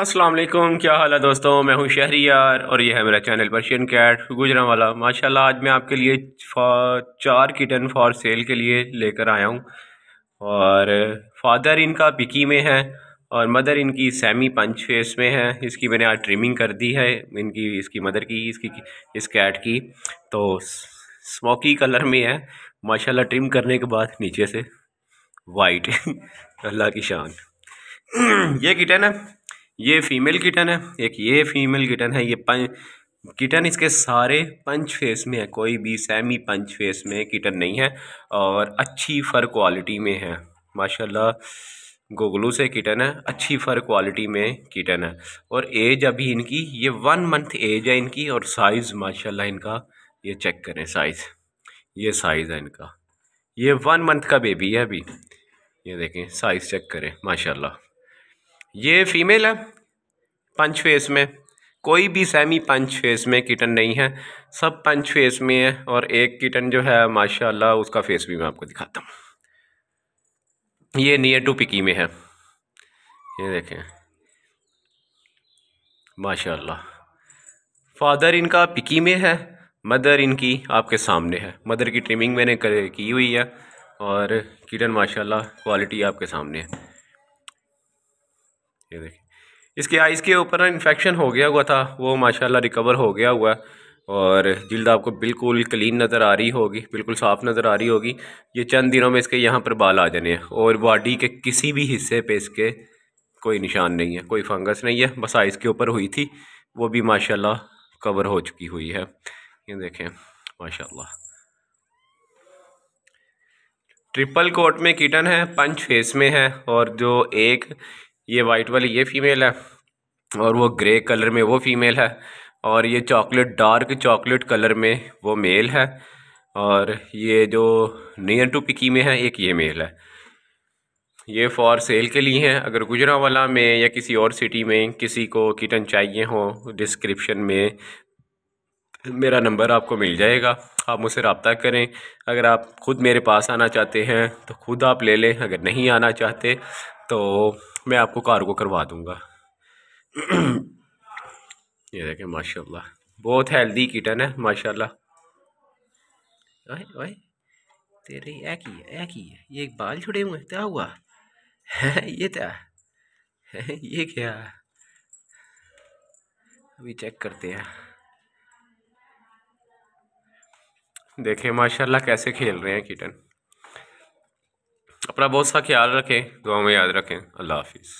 अस्सलाम वालेकुम क्या हाल है दोस्तों मैं हूं यार और यह है मेरा चैनल पर्शियन कैट गुजरा वाला माशाल्लाह आज मैं आपके लिए चार किटन फॉर सेल के लिए लेकर आया हूं और फादर इनका पिकी में है और मदर इनकी सेमी पंच फेस में है इसकी मैंने आज ट्रिमिंग कर दी है इनकी इसकी मदर की इसकी इस कैट की तो स्मोकी कलर में है माशाल्लाह ट्रिम करने के बाद नीचे से वाइट अल्लाह की शान ये किटन है ये फीमेल किटन है एक ये फीमेल किटन है ये किटन इसके सारे पंच फेस में है कोई भी सेमी पंच फेस में किटन नहीं है और अच्छी फर क्वालिटी में है माशाल्लाह गोगलू से किटन है अच्छी फर क्वालिटी में किटन है और एज अभी इनकी ये वन मंथ एज है इनकी और साइज़ माशाल्लाह इनका ये चेक करें साइज़ ये साइज़ है इनका ये वन मंथ का बेबी है अभी ये देखें साइज़ चेक करें माशाल्लाह ये फीमेल है पंच फेस में कोई भी सेमी पंच फेस में किटन नहीं है सब पंच फेस में है और एक किटन जो है माशाल्लाह उसका फेस भी मैं आपको दिखाता हूँ ये नियर टू पिकी में है ये देखें माशाल्लाह फादर इनका पिकी में है मदर इनकी आपके सामने है मदर की ट्रिमिंग मैंने की हुई है और किटन माशाल्लाह क्वालिटी आपके सामने है ये देखें इसके आइज़ के ऊपर ना इन्फेक्शन हो गया हुआ था वो माशाल्लाह रिकवर हो गया हुआ और जल्द आपको बिल्कुल क्लीन नज़र आ रही होगी बिल्कुल साफ़ नज़र आ रही होगी ये चंद दिनों में इसके यहाँ पर बाल आ जाने हैं और बॉडी के किसी भी हिस्से पे इसके कोई निशान नहीं है कोई फंगस नहीं है बस आइज़ के ऊपर हुई थी वो भी माशाल्लाह कवर हो चुकी हुई है ये देखें माशाल्लाह ट्रिपल कोट में कीटन है पंच फेस में है और जो एक ये वाइट वाली ये फीमेल है और वो ग्रे कलर में वो फीमेल है और ये चॉकलेट डार्क चॉकलेट कलर में वो मेल है और ये जो नियर टू पिकी में है एक ये मेल है ये फॉर सेल के लिए हैं अगर गुजरावाला में या किसी और सिटी में किसी को किटन चाहिए हो डिस्क्रिप्शन में मेरा नंबर आपको मिल जाएगा आप मुझसे रबता करें अगर आप ख़ुद मेरे पास आना चाहते हैं तो ख़ुद आप ले लें अगर नहीं आना चाहते तो मैं आपको कार को करवा दूंगा ये देखें माशाल्लाह बहुत हेल्दी किटन है माशाल्लाह ओए ओए तेरे ये की है ऐ की है ये एक बाल छुड़े हुए क्या हुआ ये क्या ये क्या अभी चेक करते हैं देखें माशाल्लाह कैसे खेल रहे हैं किटन अपना बहुत सा ख्याल रखें दुआ में याद रखें अल्लाह हाफिज़